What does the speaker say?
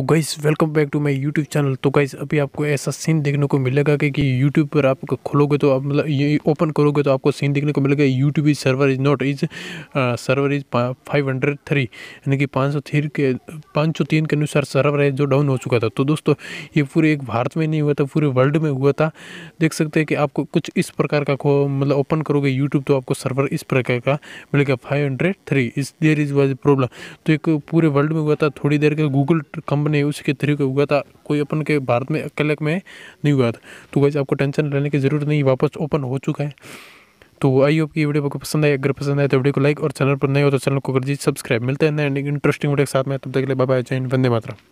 तो guys welcome back to my YouTube channel तो guys अभी आपको ऐसा सीन देखने को मिलेगा कि कि यूट्यूब पर आप खोलोगे तो आप मतलब ये ओपन करोगे तो आपको सीन देखने को मिलेगा YouTube is server is not is server is five hundred three यानी कि पाँच सौ थ्री के पाँच सौ तीन के अनुसार सर्वर है जो डाउन हो चुका था तो दोस्तों ये पूरे एक भारत में नहीं हुआ था पूरे वर्ल्ड में हुआ था देख सकते हैं कि आपको कुछ इस प्रकार का मतलब ओपन करोगे यूट्यूब तो आपको सर्वर इस प्रकार का मिलेगा फाइव हंड्रेड थ्री इस देर इज वॉज प्रॉब्लम तो एक पूरे वर्ल्ड में हुआ था थोड़ी देर का गूगल कंपनी ने उसके थ्री को था कोई अपन के भारत में अकेले में नहीं हुआ था तो वैसे आपको टेंशन लेने की ज़रूरत नहीं वापस ओपन हो चुका है तो आई होप की वीडियो आपको पसंद आए अगर पसंद आए तो वीडियो को लाइक और चैनल पर नए हो तो चैनल को कर दीजिए सब्सक्राइब मिलते हैं इंटरेस्टिंग वीडियो के साथ में तब तक के लिए बाबा जय हिंद वंदे मात्रा